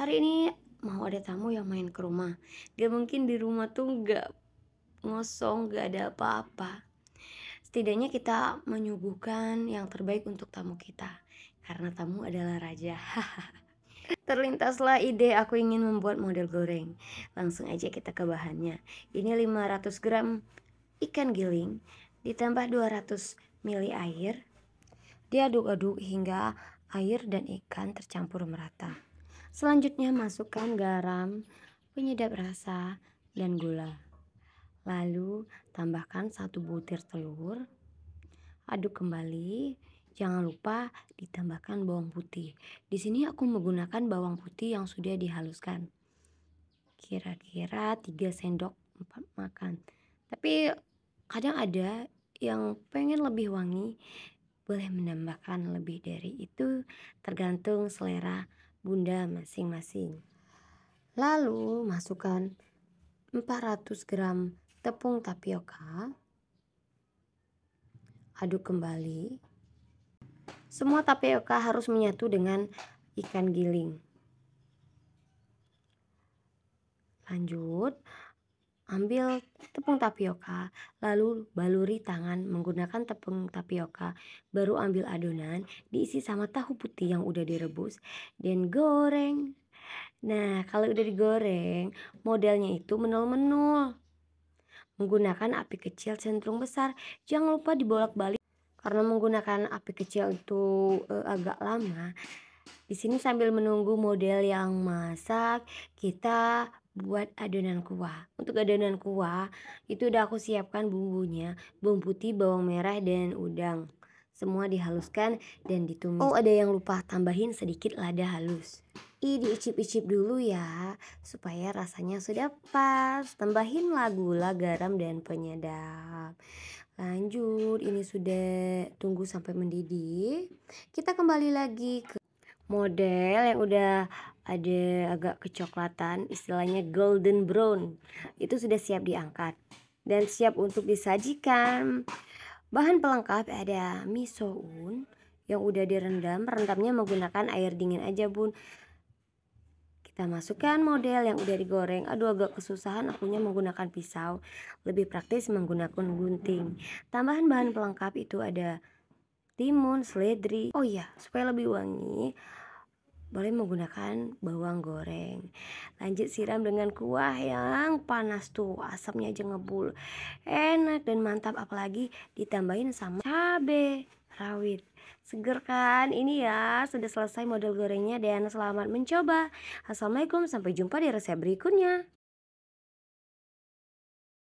hari ini mau ada tamu yang main ke rumah gak mungkin di rumah tuh gak ngosong gak ada apa-apa setidaknya kita menyuguhkan yang terbaik untuk tamu kita karena tamu adalah raja Terlintaslah ide aku ingin membuat model goreng Langsung aja kita ke bahannya Ini 500 gram ikan giling Ditambah 200 ml air Diaduk-aduk hingga air dan ikan tercampur merata Selanjutnya masukkan garam, penyedap rasa, dan gula. Lalu tambahkan satu butir telur. Aduk kembali. Jangan lupa ditambahkan bawang putih. Di sini aku menggunakan bawang putih yang sudah dihaluskan. Kira-kira 3 sendok makan. Tapi kadang ada yang pengen lebih wangi boleh menambahkan lebih dari itu tergantung selera bunda masing-masing. Lalu masukkan 400 gram tepung tapioka. Aduk kembali. Semua tapioka harus menyatu dengan ikan giling. Lanjut, Ambil tepung tapioka, lalu baluri tangan menggunakan tepung tapioka. Baru ambil adonan, diisi sama tahu putih yang udah direbus dan goreng. Nah, kalau udah digoreng, modelnya itu menul-menul. Menggunakan api kecil sentrum besar. Jangan lupa dibolak-balik karena menggunakan api kecil itu eh, agak lama. Di sini sambil menunggu model yang masak, kita buat adonan kuah. Untuk adonan kuah itu udah aku siapkan bumbunya, bawang putih, bawang merah dan udang. Semua dihaluskan dan ditumis. Oh, ada yang lupa tambahin sedikit lada halus. Ih, diicip-icip dulu ya, supaya rasanya sudah pas. Tambahin gula, garam, dan penyedap. Lanjut, ini sudah tunggu sampai mendidih. Kita kembali lagi ke model yang udah ada agak kecoklatan istilahnya golden brown itu sudah siap diangkat dan siap untuk disajikan bahan pelengkap ada miso un yang udah direndam rendamnya menggunakan air dingin aja bun kita masukkan model yang udah digoreng aduh agak kesusahan akunya menggunakan pisau lebih praktis menggunakan gunting tambahan bahan pelengkap itu ada timun, seledri. Oh iya, supaya lebih wangi, boleh menggunakan bawang goreng. Lanjut siram dengan kuah yang panas tuh, asamnya aja ngebul. Enak dan mantap apalagi ditambahin sama cabe rawit. Seger kan? Ini ya, sudah selesai model gorengnya dan selamat mencoba. Assalamualaikum, sampai jumpa di resep berikutnya.